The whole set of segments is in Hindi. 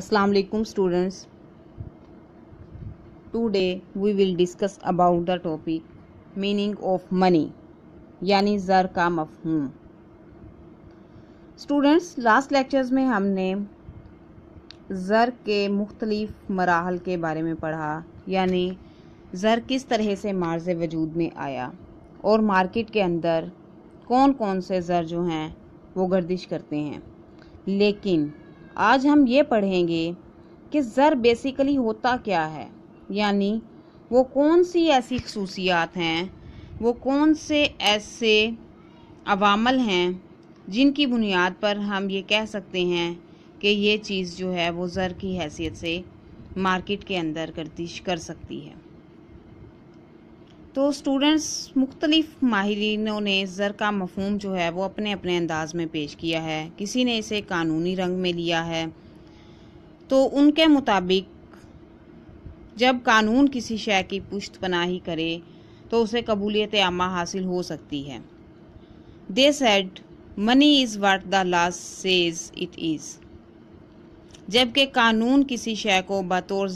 assalamu students today we will discuss about the topic meaning of money यानी जर का मफहूम स्टूडेंट्स लास्ट लेक्चर्स में हमने ज़र के मुख्तलिफ मराहल के बारे में पढ़ा यानी ज़र किस तरह से मार्ज वजूद में आया और मार्केट के अंदर कौन कौन से ज़र जो हैं वो गर्दिश करते हैं लेकिन आज हम ये पढ़ेंगे कि ज़र बेसिकली होता क्या है यानी वो कौन सी ऐसी खसूसियात हैं वो कौन से ऐसे अवामल हैं जिनकी बुनियाद पर हम ये कह सकते हैं कि ये चीज़ जो है वो ज़र की हैसियत से मार्केट के अंदर गर्दिश कर सकती है तो स्टूडेंट्स मुख्तलिफ़ माहरीनों ने ज़र का मफहम जो है वो अपने अपने अंदाज में पेश किया है किसी ने इसे कानूनी रंग में लिया है तो उनके मुताबिक जब कानून किसी शय की पुश्त पनाही करे तो उसे कबूलियत आमा हासिल हो सकती है they said money is what the last says it is जबकि कानून किसी शय को बतौर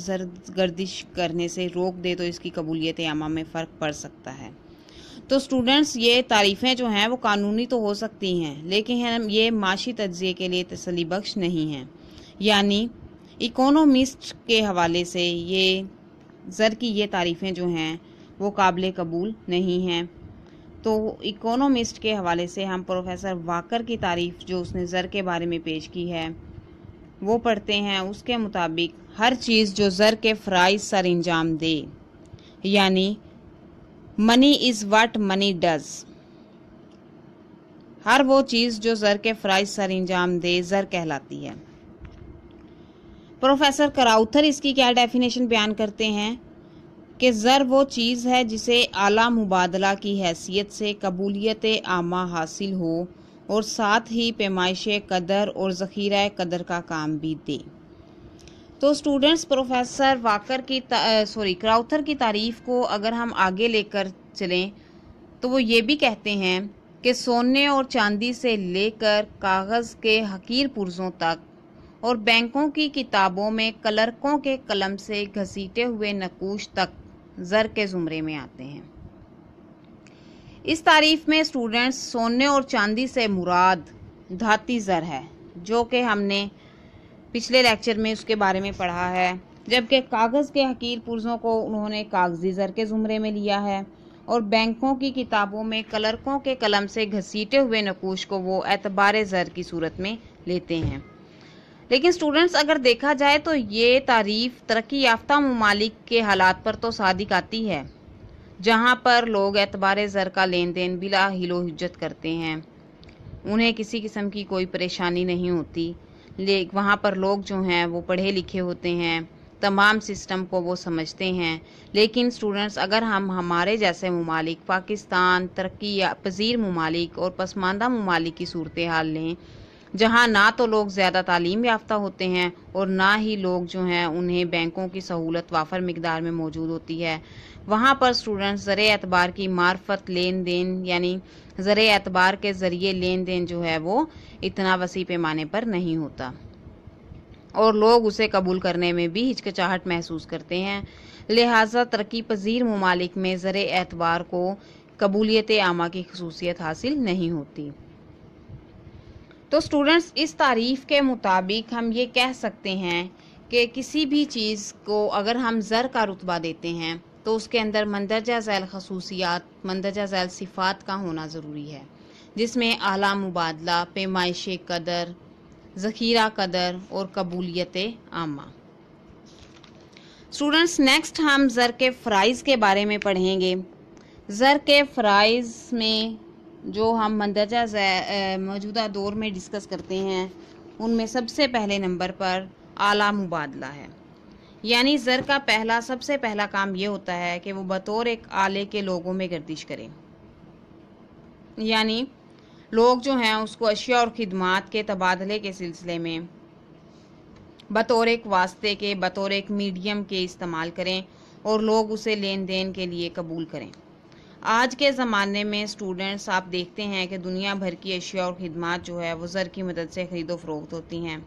गर्दिश करने से रोक दे तो इसकी कबूलियत आमा में फ़र्क पड़ सकता है तो स्टूडेंट्स ये तारीफ़ें जो हैं वो कानूनी तो हो सकती हैं लेकिन ये माशी तजिए के लिए तसली बख्श नहीं हैं यानी इकोनॉमिस्ट के हवाले से ये ज़र की ये तारीफ़ें जो हैं वो काबिल कबूल नहीं हैं तो इकोनॉमिस्ट के हवाले से हम प्रोफेसर वाकर की तारीफ़ जो उसने ज़र के बारे में पेश की है वो पढ़ते हैं उसके मुताबिक हर चीज़ जो ज़र के फ्राइज सर अंजाम दे यानी money is what money does हर वो चीज़ जो ज़र के फ्राइज सर अंजाम दे ज़र कहलाती है प्रोफेसर कराउथर इसकी क्या डेफिनेशन बयान करते हैं कि ज़र वो चीज़ है जिसे आला मुबादला की हैसियत से कबूलियत आमा हासिल हो और साथ ही पैमाइश कदर और ज़ख़ीरा कदर का काम भी दे तो स्टूडेंट्स प्रोफेसर वाकर की सॉरी क्राउथर की तारीफ़ को अगर हम आगे लेकर चलें तो वो ये भी कहते हैं कि सोने और चांदी से लेकर कागज़ के हकीर पुरजों तक और बैंकों की किताबों में कलर्कों के कलम से घसीटे हुए नकूश तक ज़र के ज़ुमरे में आते हैं इस तारीफ में स्टूडेंट्स सोने और चांदी से मुराद धाती ज़र है जो कि हमने पिछले लेक्चर में उसके बारे में पढ़ा है जबकि कागज़ के हकीर पुरजों को उन्होंने कागजी ज़र के ज़ुमरे में लिया है और बैंकों की किताबों में कलर्कों के कलम से घसीटे हुए नकूश को वो एतबार ज़र की सूरत में लेते हैं लेकिन स्टूडेंट्स अगर देखा जाए तो ये तारीफ तरक्की याफ्ता ममालिक के हालात पर तो सादिक आती है जहाँ पर लोग एतबार ज़र का लेन देन बिला हिलो हिजत करते हैं उन्हें किसी किस्म की कोई परेशानी नहीं होती ले वहाँ पर लोग जो हैं वो पढ़े लिखे होते हैं तमाम सिस्टम को वो समझते हैं लेकिन स्टूडेंट्स अगर हम हमारे जैसे ममालिक पाकिस्तान तरक्की पजीर ममालिक और पसमानदा ममालिक की सूरत हाल लें जहां ना तो लोग ज़्यादा तालीम याफ्ता होते हैं और ना ही लोग जो हैं उन्हें बैंकों की सहूलत वाफर मकदार में मौजूद होती है वहाँ पर स्टूडेंट्स ज़र एतबार की मार्फत लेन देन यानी ज़र एतबार के ज़रिए लेन देन जो है वो इतना वसी पैमाने पर नहीं होता और लोग उसे कबूल करने में भी हिचकचाहट महसूस करते हैं लिहाजा तरक्की पजीर ममालिक में ज़र एतबार को कबूलियत आमा की खसूसियत हासिल नहीं होती तो स्टूडेंट्स इस तारीफ़ के मुताबिक हम ये कह सकते हैं कि किसी भी चीज़ को अगर हम ज़र का रुतबा देते हैं तो उसके अंदर मंदरजा झैल खसूसियात मंदरजा झैल सिफ़ात का होना ज़रूरी है जिसमें आला मुबादला पैमाइश कदर ज़खीरा कदर और कबूलियत आमा स्टूडेंट्स नेक्स्ट हम ज़र के फ़राइज़ के बारे में पढ़ेंगे ज़र के फ़राइज़ में जो हम मंदरजा मौजूदा दौर में डिस्कस करते हैं उनमें सबसे पहले नंबर पर आला मुबादला है यानी ज़र का पहला सबसे पहला काम ये होता है कि वो बतौर एक आले के लोगों में गर्दिश करें यानी लोग जो हैं उसको अशिया और खिदमात के तबादले के सिलसिले में बतौर एक वास्ते के बतौर एक मीडियम के इस्तेमाल करें और लोग उसे लेन देन के लिए कबूल करें आज के ज़माने में स्टूडेंट्स आप देखते हैं कि दुनिया भर की अशिया और खदमात जो है वो ज़र की मदद से ख़रीदो फरोख्त होती हैं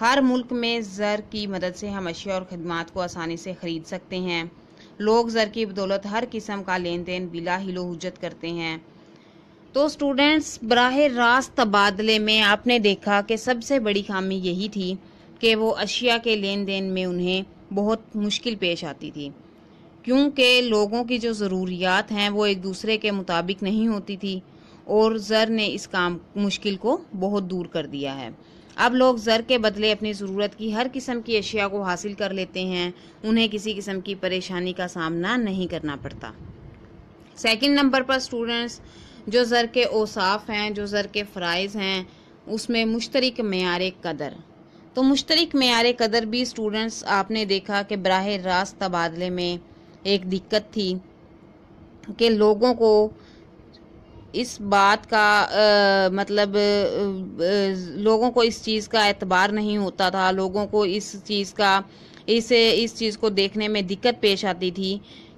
हर मुल्क में ज़र की मदद से हम अशिया और खदमात को आसानी से ख़रीद सकते हैं लोग ज़र की बदौलत हर किस्म का लेन देन बिला हिलो हजत करते हैं तो स्टूडेंट्स बरह रास्त तबादले में आपने देखा कि सबसे बड़ी खामी यही थी कि वो अशिया के लेन देन में उन्हें बहुत मुश्किल पेश आती थी क्योंकि लोगों की जो ज़रूरियात हैं वो एक दूसरे के मुताबिक नहीं होती थी और ज़र ने इस काम मुश्किल को बहुत दूर कर दिया है अब लोग ज़र के बदले अपनी ज़रूरत की हर किस्म की अशिया को हासिल कर लेते हैं उन्हें किसी किस्म की परेशानी का सामना नहीं करना पड़ता सेकंड नंबर पर स्टूडेंट्स जो ज़र के ओसाफ हैं जो ज़र के फ़राइज़ हैं उसमें मुश्तरक मैार कदर तो मुश्तरक मैार कदर भी स्टूडेंट्स आपने देखा कि बरह रास्त तबादले में एक दिक्कत थी कि लोगों को इस बात का आ, मतलब आ, लोगों को इस चीज़ का एतबार नहीं होता था लोगों को इस चीज़ का इसे इस चीज़ को देखने में दिक्कत पेश आती थी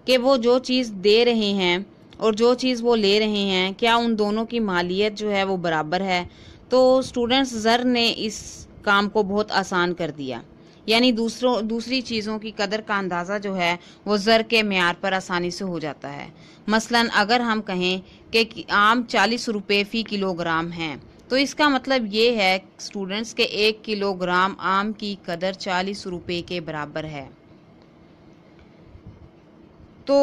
कि वो जो चीज़ दे रहे हैं और जो चीज़ वो ले रहे हैं क्या उन दोनों की मालियत जो है वो बराबर है तो स्टूडेंट्स ज़र ने इस काम को बहुत आसान कर दिया यानी दूसरों दूसरी चीज़ों की कदर का अंदाज़ा जो है वो ज़र के मैार पर आसानी से हो जाता है मसलन अगर हम कहें कि आम चालीस रुपये फ़ी किलोग्राम हैं तो इसका मतलब ये है स्टूडेंट्स के एक किलोग्राम आम की कदर चालीस रुपये के बराबर है तो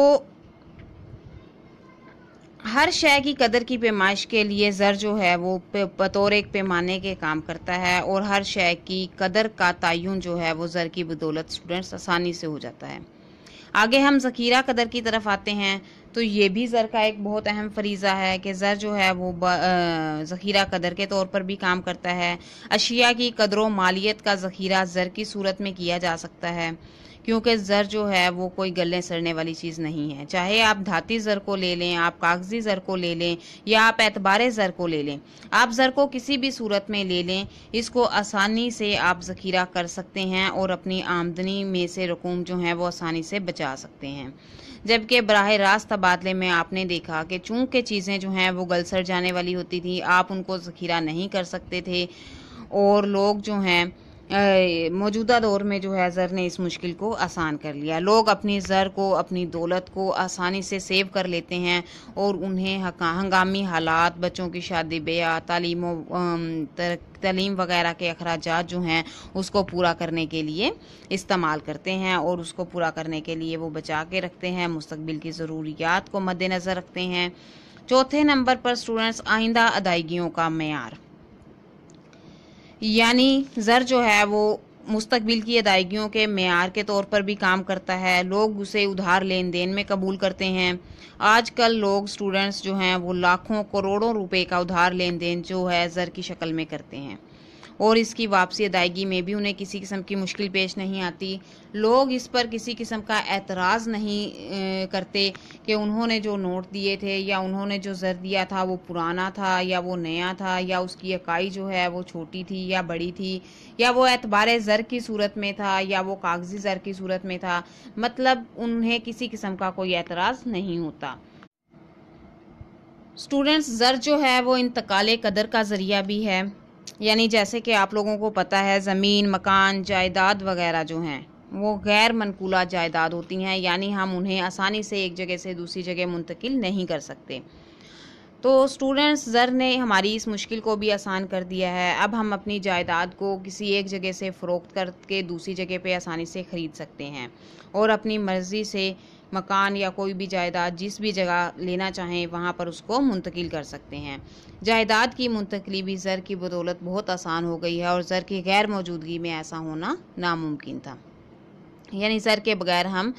हर शय की कदर की पैमाइश के लिए ज़र जो है वो बतौर एक पैमाने के काम करता है और हर शय की कदर का तयन जो है वो ज़र की बदौलत स्टूडेंट्स आसानी से हो जाता है आगे हम ज़खीरा कदर की तरफ आते हैं तो ये भी ज़र का एक बहुत अहम फरीज़ा है कि ज़र जो है वो ज़खीरा कदर के तौर पर भी काम करता है अशिया की कदर व मालियत का ज़खीरा ज़र की सूरत में किया जा सकता है क्योंकि ज़र जो है वो कोई गले सड़ने वाली चीज़ नहीं है चाहे आप धाती ज़र को ले लें आप कागज़ी ज़र को ले लें या आप एतबार ज़र को ले लें आप ज़र को किसी भी सूरत में ले लें इसको आसानी से आप ज़खीरा कर सकते हैं और अपनी आमदनी में से रकूम जो है वो आसानी से बचा सकते हैं जबकि बरह रास्त तबादले में आपने देखा कि चूँकि चीज़ें जो हैं वो गलसर जाने वाली होती थी आप उनको ज़खीरा नहीं कर सकते थे और लोग जो हैं मौजूदा दौर में जो है ज़र ने इस मुश्किल को आसान कर लिया लोग अपनी ज़र को अपनी दौलत को आसानी से सेव कर लेते हैं और उन्हें हंगामी हालात बच्चों की शादी ब्याह तालीम तलीम वगैरह के अखराज जो हैं उसको पूरा करने के लिए इस्तेमाल करते हैं और उसको पूरा करने के लिए वो बचा के रखते हैं मुस्तबिल की ज़रूरियात को मद्दनज़र रखते हैं चौथे नंबर पर स्टूडेंट्स आइंदा अदायगियों का मैार यानी ज़र जो है वो मुस्तबिल की अदायगियों के मैार के तौर पर भी काम करता है लोग उसे उधार लेन देन में कबूल करते हैं आजकल लोग स्टूडेंट्स जो हैं वो लाखों करोड़ों रुपए का उधार लेन देन जो है ज़र की शक्ल में करते हैं और इसकी वापसी अदायगी में भी उन्हें किसी किस्म की मुश्किल पेश नहीं आती लोग इस पर किसी किस्म का एतराज़ नहीं करते कि उन्होंने जो नोट दिए थे या उन्होंने जो ज़र दिया था वो पुराना था या वो नया था या उसकी इकाई जो है वो छोटी थी या बड़ी थी या वो एतबार ज़र की सूरत में था या वो कागज़ी ज़र की सूरत में था मतलब उन्हें किसी किस्म का कोई एतराज़ नहीं होता स्टूडेंट्स ज़र जो है वो इंतकाल कदर का ज़रिया भी है यानी जैसे कि आप लोगों को पता है ज़मीन मकान जायदाद वगैरह जो हैं वो गैर मनकूला जायदाद होती हैं यानी हम उन्हें आसानी से एक जगह से दूसरी जगह मुंतकिल नहीं कर सकते तो स्टूडेंट्स ज़र ने हमारी इस मुश्किल को भी आसान कर दिया है अब हम अपनी जायदाद को किसी एक जगह से फ़रोख्त करके दूसरी जगह पे आसानी से ख़रीद सकते हैं और अपनी मर्ज़ी से मकान या कोई भी जायदाद जिस भी जगह लेना चाहें वहाँ पर उसको मुंतकिल कर सकते हैं जायदाद की मुंतकली भी ज़र की बदौलत बहुत आसान हो गई है और ज़र की गैर मौजूदगी में ऐसा होना नामुमकिन था यानी सर के बगैर हम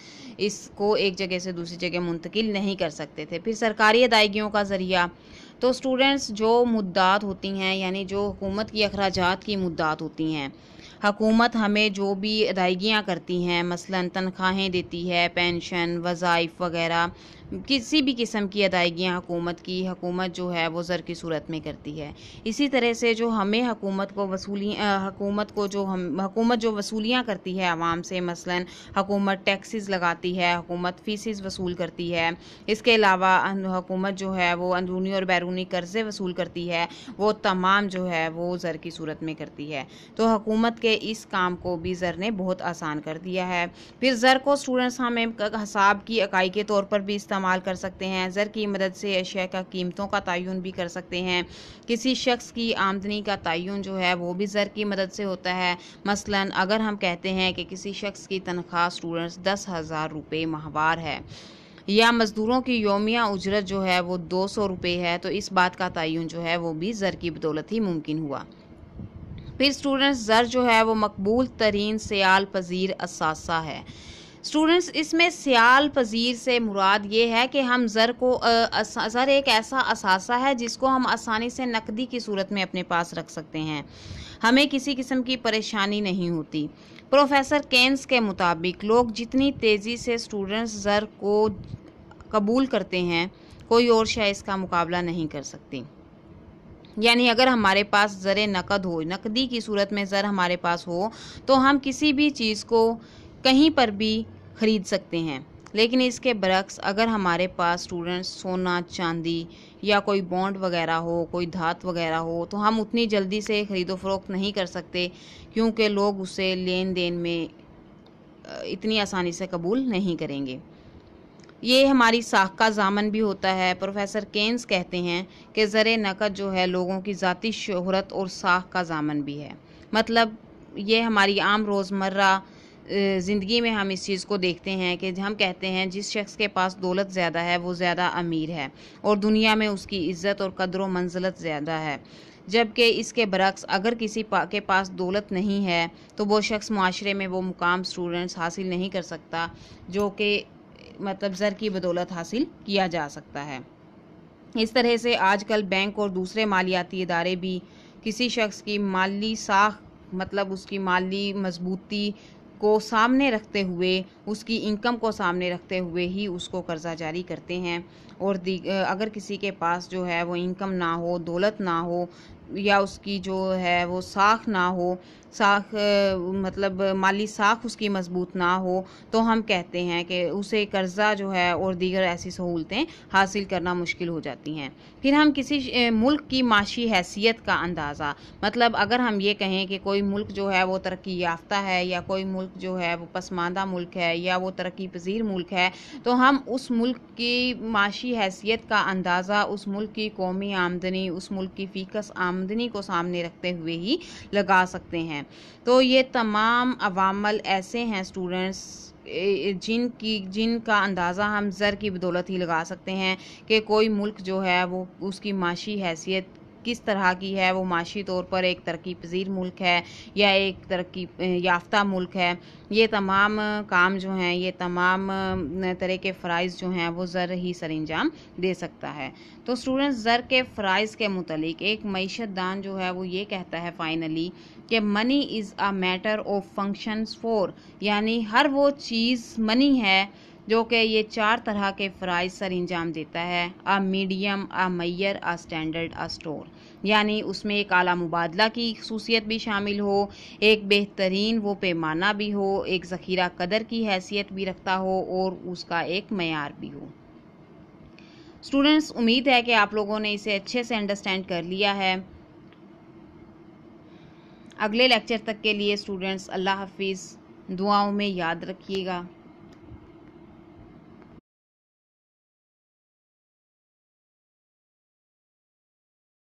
इसको एक जगह से दूसरी जगह मुंतकिल नहीं कर सकते थे फिर सरकारी अदायगियों का ज़रिया तो स्टूडेंट्स जो मुद्दात होती हैं यानी जो हुकूमत की अखराजात की मुद्दात होती हैं हकूमत हमें जो भी अदायगियाँ करती हैं मसलन तनख्वाहें देती है पेंशन वज़ाइफ वगैरह किसी भी किस्म की अदायगियाँ हकूमत की हकूमत जो है वो ज़र की सूरत में करती है इसी तरह से जो हमें हकूमत को वसूली हकूमत को जो हम हकूमत जो वसूलियाँ करती है आवाम से मसलन हकूमत टैक्सेस लगाती है हकूमत फीसिस वसूल करती है इसके अलावा हकूमत जो है वो अंदरूनी और बैरूनी कर्ज़े वसूल करती है वो तमाम जो है वो ज़र की सूरत में करती है तो हकूमत के इस काम को भी ज़र ने बहुत आसान कर दिया है फिर ज़र को स्टूडेंट्स हमें हसाब की इकाई के तौर पर भी इस्तेमाल इस्तेमाल कर सकते हैं ज़र की मदद से अशिया का कीमतों का तयन भी कर सकते हैं किसी शख्स की आमदनी का तयन जो है वो भी ज़र की मदद से होता है मसला अगर हम कहते हैं कि किसी शख्स की तनख्वाह स्टूडेंट्स दस हज़ार रुपये माहवार है या मज़दूरों की योमिया उजरत जो है वो दो सौ रुपये है तो इस बात का तयन जो है वो भी ज़र की बदौलत ही मुमकिन हुआ फिर स्टूडेंट्स ज़र जो है वो मकबूल तरीन सयाल पजीर असासा है स्टूडेंट्स इसमें सियाल पजीर से मुराद ये है कि हम ज़र को ज़र एक ऐसा असासा है जिसको हम आसानी से नकदी की सूरत में अपने पास रख सकते हैं हमें किसी किस्म की परेशानी नहीं होती प्रोफेसर केन्स के मुताबिक लोग जितनी तेज़ी से स्टूडेंट्स ज़र को कबूल करते हैं कोई और शाय इसका मुकाबला नहीं कर सकती यानी अगर हमारे पास ज़र नकद हो नकदी की सूरत में ज़र हमारे पास हो तो हम किसी भी चीज़ को कहीं पर भी ख़रीद सकते हैं लेकिन इसके बरक्स अगर हमारे पास स्टूडेंट्स सोना चांदी या कोई बॉन्ड वगैरह हो कोई धात वगैरह हो तो हम उतनी जल्दी से ख़रीदो फरोख्त नहीं कर सकते क्योंकि लोग उसे लेन देन में इतनी आसानी से कबूल नहीं करेंगे ये हमारी साख का जामन भी होता है प्रोफेसर केन्स कहते हैं कि ज़र नकद जो है लोगों की ज़ाती शहरत और साख का जामन भी है मतलब ये हमारी आम रोज़मर्रा ज़िंदगी में हम इस चीज़ को देखते हैं कि हम कहते हैं जिस शख्स के पास दौलत ज़्यादा है वो ज़्यादा अमीर है और दुनिया में उसकी इज़्ज़त और कदर व मंजिलत ज़्यादा है जबकि इसके बरक्स अगर किसी पा, के पास दौलत नहीं है तो वो शख्स माशरे में वो मुकाम स्टूडेंट्स हासिल नहीं कर सकता जो कि मतलब ज़र की बदौलत हासिल किया जा सकता है इस तरह से आजकल बैंक और दूसरे मालियाती इदारे भी किसी शख्स की माली साख मतलब उसकी माली मजबूती को सामने रखते हुए उसकी इनकम को सामने रखते हुए ही उसको कर्ज़ा जारी करते हैं और अगर किसी के पास जो है वो इनकम ना हो दौलत ना हो या उसकी जो है वो साख ना हो साख मतलब माली साख उसकी मजबूत ना हो तो हम कहते हैं कि उसे कर्ज़ा जो है और दीगर ऐसी सहूलतें हासिल करना मुश्किल हो जाती हैं फिर हम किसी मुल्क की माशी हैसियत का अंदाज़ा मतलब अगर हम ये कहें कि कोई मुल्क जो है वो तरक्की याफ्ता है या कोई मुल्क जो है वो पसमानदा मुल्क है या वो तरक्की पजीर मुल्क है तो हम उस मुल्क की माशी हैसियत का अंदाज़ा उस मुल्क की कौमी आमदनी उस मुल्क की फ़ीकस आमदनी आमदनी को सामने रखते हुए ही लगा सकते हैं तो ये तमाम अवामल ऐसे हैं स्टूडेंट्स जिनकी जिनका अंदाज़ा हम ज़र की बदौलत ही लगा सकते हैं कि कोई मुल्क जो है वो उसकी माशी हैसियत किस तरह की है वो माशी तौर पर एक तरक्की पजीर मुल्क है या एक तरक्की याफ्ता मुल्क है ये तमाम काम जो हैं ये तमाम तरह के फ़राइज़ जो हैं वो ज़र ही सर अंजाम दे सकता है तो स्टूडेंट ज़र के फ़राइज़ के मतलब एक मीशत दान जो है वो ये कहता है फ़ाइनली कि money is a matter of functions four यानी हर वो चीज़ मनी है जो कि ये चार तरह के फ़्राइज सर अंजाम देता है a medium a measure a standard a store यानी उसमें एक आला मुबादला की खसूसियत भी शामिल हो एक बेहतरीन वो पैमाना भी हो एक ज़ख़ीरा कदर की हैसियत भी रखता हो और उसका एक मैार भी हो स्टूडेंट्स उम्मीद है कि आप लोगों ने इसे अच्छे से अंडरस्टैंड कर लिया है अगले लेक्चर तक के लिए स्टूडेंट्स अल्लाह हाफिज़ दुआओं में याद रखिएगा